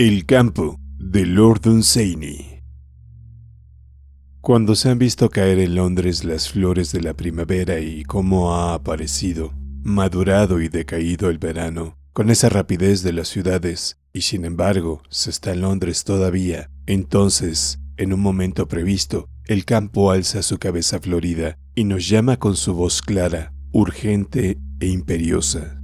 El campo de Lord Cuando se han visto caer en Londres las flores de la primavera y cómo ha aparecido, madurado y decaído el verano, con esa rapidez de las ciudades, y sin embargo se está en Londres todavía, entonces, en un momento previsto, el campo alza su cabeza florida y nos llama con su voz clara, urgente e imperiosa.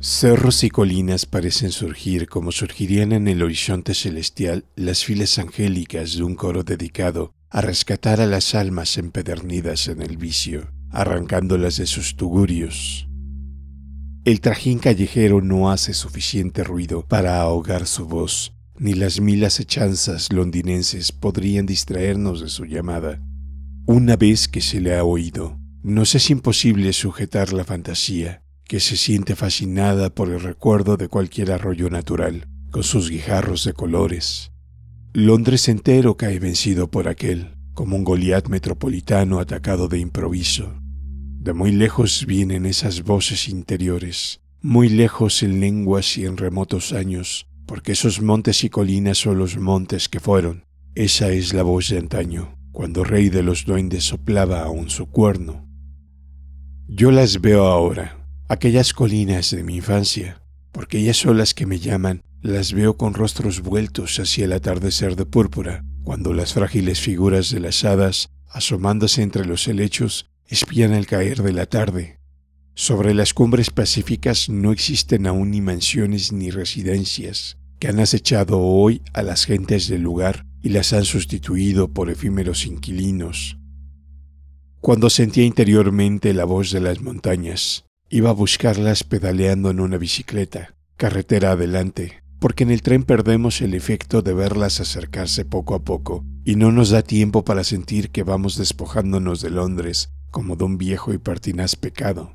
Cerros y colinas parecen surgir como surgirían en el horizonte celestial las filas angélicas de un coro dedicado a rescatar a las almas empedernidas en el vicio, arrancándolas de sus tugurios. El trajín callejero no hace suficiente ruido para ahogar su voz, ni las mil acechanzas londinenses podrían distraernos de su llamada. Una vez que se le ha oído, nos es imposible sujetar la fantasía que se siente fascinada por el recuerdo de cualquier arroyo natural, con sus guijarros de colores. Londres entero cae vencido por aquel, como un Goliat metropolitano atacado de improviso. De muy lejos vienen esas voces interiores, muy lejos en lenguas y en remotos años, porque esos montes y colinas son los montes que fueron. Esa es la voz de antaño, cuando rey de los duendes soplaba aún su cuerno. Yo las veo ahora, Aquellas colinas de mi infancia, porque ellas son las que me llaman, las veo con rostros vueltos hacia el atardecer de púrpura, cuando las frágiles figuras de las hadas, asomándose entre los helechos, espían el caer de la tarde. Sobre las cumbres pacíficas no existen aún ni mansiones ni residencias, que han acechado hoy a las gentes del lugar y las han sustituido por efímeros inquilinos. Cuando sentía interiormente la voz de las montañas, Iba a buscarlas pedaleando en una bicicleta, carretera adelante, porque en el tren perdemos el efecto de verlas acercarse poco a poco y no nos da tiempo para sentir que vamos despojándonos de Londres como de un viejo y pertinaz pecado.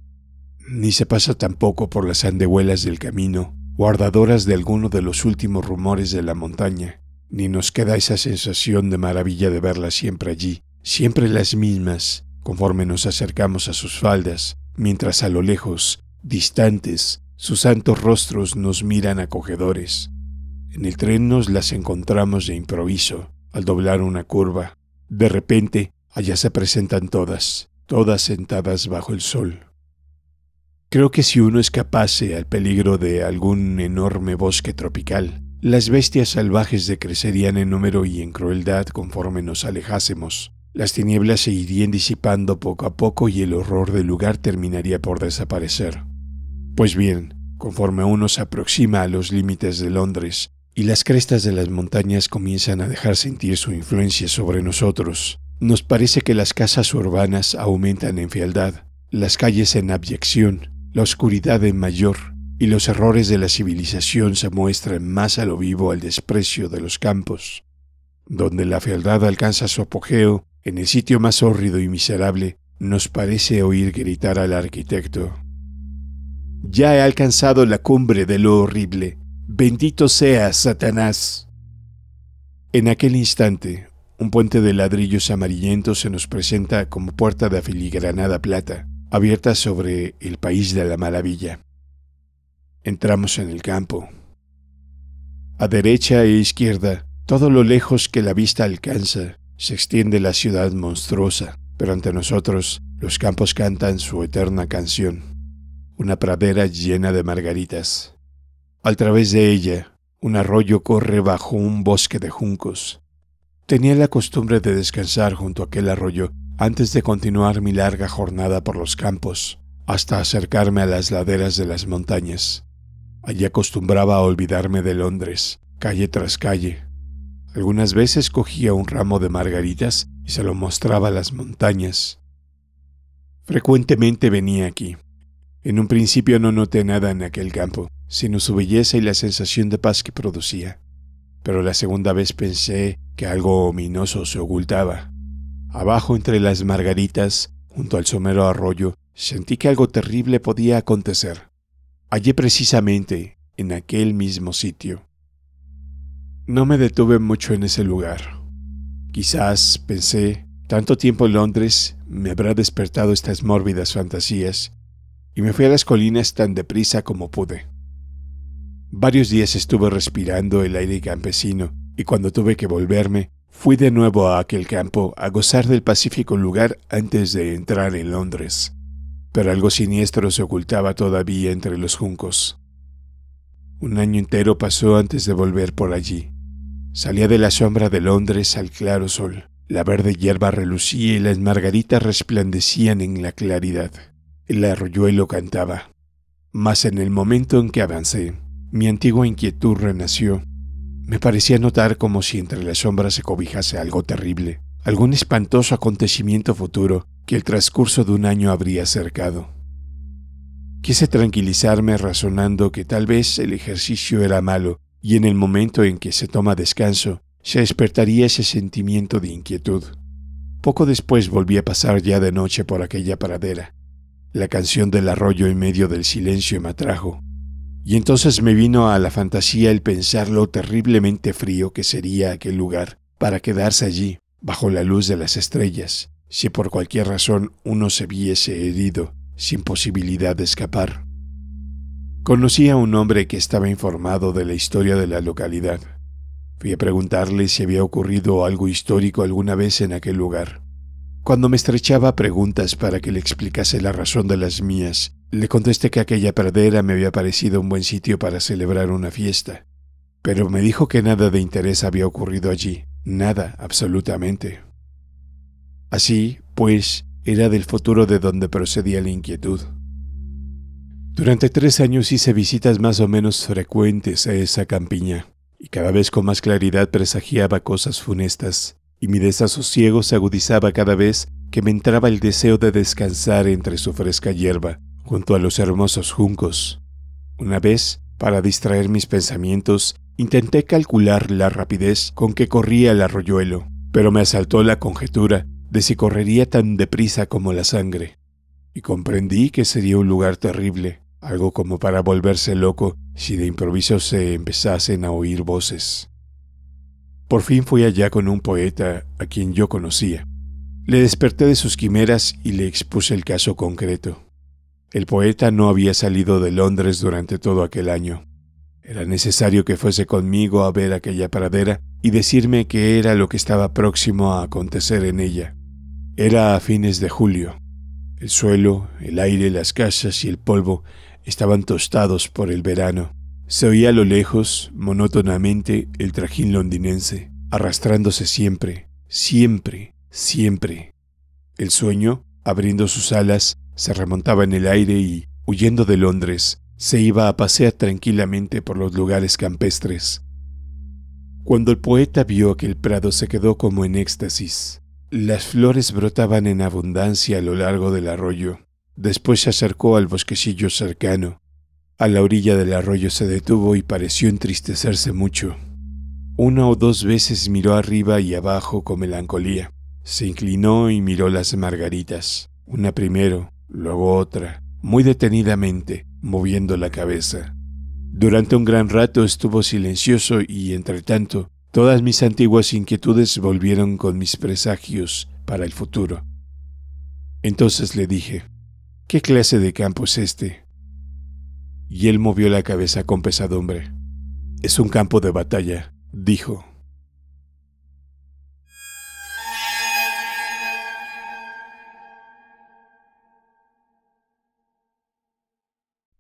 Ni se pasa tampoco por las andehuelas del camino, guardadoras de alguno de los últimos rumores de la montaña, ni nos queda esa sensación de maravilla de verlas siempre allí, siempre las mismas, conforme nos acercamos a sus faldas, mientras a lo lejos, distantes, sus santos rostros nos miran acogedores. En el tren nos las encontramos de improviso, al doblar una curva. De repente, allá se presentan todas, todas sentadas bajo el sol. Creo que si uno escapase al peligro de algún enorme bosque tropical, las bestias salvajes decrecerían en número y en crueldad conforme nos alejásemos, las tinieblas se irían disipando poco a poco y el horror del lugar terminaría por desaparecer. Pues bien, conforme uno se aproxima a los límites de Londres y las crestas de las montañas comienzan a dejar sentir su influencia sobre nosotros, nos parece que las casas urbanas aumentan en fealdad, las calles en abyección, la oscuridad en mayor, y los errores de la civilización se muestran más a lo vivo al desprecio de los campos, donde la fealdad alcanza su apogeo en el sitio más hórrido y miserable nos parece oír gritar al arquitecto. Ya he alcanzado la cumbre de lo horrible. Bendito sea Satanás. En aquel instante, un puente de ladrillos amarillentos se nos presenta como puerta de afiligranada plata, abierta sobre el país de la maravilla. Entramos en el campo. A derecha e izquierda, todo lo lejos que la vista alcanza, se extiende la ciudad monstruosa, pero ante nosotros los campos cantan su eterna canción, una pradera llena de margaritas. Al través de ella, un arroyo corre bajo un bosque de juncos. Tenía la costumbre de descansar junto a aquel arroyo antes de continuar mi larga jornada por los campos, hasta acercarme a las laderas de las montañas. Allí acostumbraba a olvidarme de Londres, calle tras calle, algunas veces cogía un ramo de margaritas y se lo mostraba a las montañas. Frecuentemente venía aquí. En un principio no noté nada en aquel campo, sino su belleza y la sensación de paz que producía. Pero la segunda vez pensé que algo ominoso se ocultaba. Abajo entre las margaritas, junto al somero arroyo, sentí que algo terrible podía acontecer. Allí precisamente, en aquel mismo sitio, no me detuve mucho en ese lugar. Quizás, pensé, tanto tiempo en Londres me habrá despertado estas mórbidas fantasías, y me fui a las colinas tan deprisa como pude. Varios días estuve respirando el aire campesino, y cuando tuve que volverme, fui de nuevo a aquel campo a gozar del pacífico lugar antes de entrar en Londres. Pero algo siniestro se ocultaba todavía entre los juncos. Un año entero pasó antes de volver por allí. Salía de la sombra de Londres al claro sol. La verde hierba relucía y las margaritas resplandecían en la claridad. El arroyuelo cantaba. Mas en el momento en que avancé, mi antigua inquietud renació. Me parecía notar como si entre las sombras se cobijase algo terrible, algún espantoso acontecimiento futuro que el transcurso de un año habría acercado. Quise tranquilizarme razonando que tal vez el ejercicio era malo y en el momento en que se toma descanso, se despertaría ese sentimiento de inquietud. Poco después volví a pasar ya de noche por aquella pradera. La canción del arroyo en medio del silencio me atrajo, y entonces me vino a la fantasía el pensar lo terriblemente frío que sería aquel lugar para quedarse allí, bajo la luz de las estrellas, si por cualquier razón uno se viese herido, sin posibilidad de escapar. Conocí a un hombre que estaba informado de la historia de la localidad. Fui a preguntarle si había ocurrido algo histórico alguna vez en aquel lugar. Cuando me estrechaba preguntas para que le explicase la razón de las mías, le contesté que aquella perdera me había parecido un buen sitio para celebrar una fiesta, pero me dijo que nada de interés había ocurrido allí, nada absolutamente. Así, pues, era del futuro de donde procedía la inquietud. Durante tres años hice visitas más o menos frecuentes a esa campiña, y cada vez con más claridad presagiaba cosas funestas, y mi desasosiego se agudizaba cada vez que me entraba el deseo de descansar entre su fresca hierba, junto a los hermosos juncos. Una vez, para distraer mis pensamientos, intenté calcular la rapidez con que corría el arroyuelo, pero me asaltó la conjetura de si correría tan deprisa como la sangre, y comprendí que sería un lugar terrible, algo como para volverse loco si de improviso se empezasen a oír voces. Por fin fui allá con un poeta a quien yo conocía. Le desperté de sus quimeras y le expuse el caso concreto. El poeta no había salido de Londres durante todo aquel año. Era necesario que fuese conmigo a ver aquella pradera y decirme qué era lo que estaba próximo a acontecer en ella. Era a fines de julio. El suelo, el aire, las casas y el polvo estaban tostados por el verano. Se oía a lo lejos, monótonamente, el trajín londinense, arrastrándose siempre, siempre, siempre. El sueño, abriendo sus alas, se remontaba en el aire y, huyendo de Londres, se iba a pasear tranquilamente por los lugares campestres. Cuando el poeta vio que el prado se quedó como en éxtasis. Las flores brotaban en abundancia a lo largo del arroyo, Después se acercó al bosquecillo cercano. A la orilla del arroyo se detuvo y pareció entristecerse mucho. Una o dos veces miró arriba y abajo con melancolía. Se inclinó y miró las margaritas, una primero, luego otra, muy detenidamente, moviendo la cabeza. Durante un gran rato estuvo silencioso y, entre tanto, todas mis antiguas inquietudes volvieron con mis presagios para el futuro. Entonces le dije, ¿Qué clase de campo es este? Y él movió la cabeza con pesadumbre. Es un campo de batalla, dijo.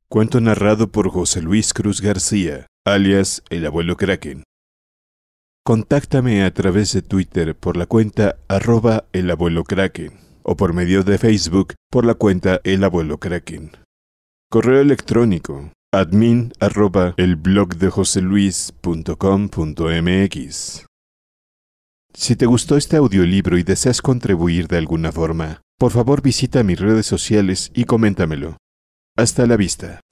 Cuento narrado por José Luis Cruz García, alias El Abuelo Kraken. Contáctame a través de Twitter por la cuenta arroba el abuelo Kraken o por medio de Facebook por la cuenta El Abuelo Kraken. Correo electrónico admin arroba el blog de Si te gustó este audiolibro y deseas contribuir de alguna forma, por favor visita mis redes sociales y coméntamelo. Hasta la vista.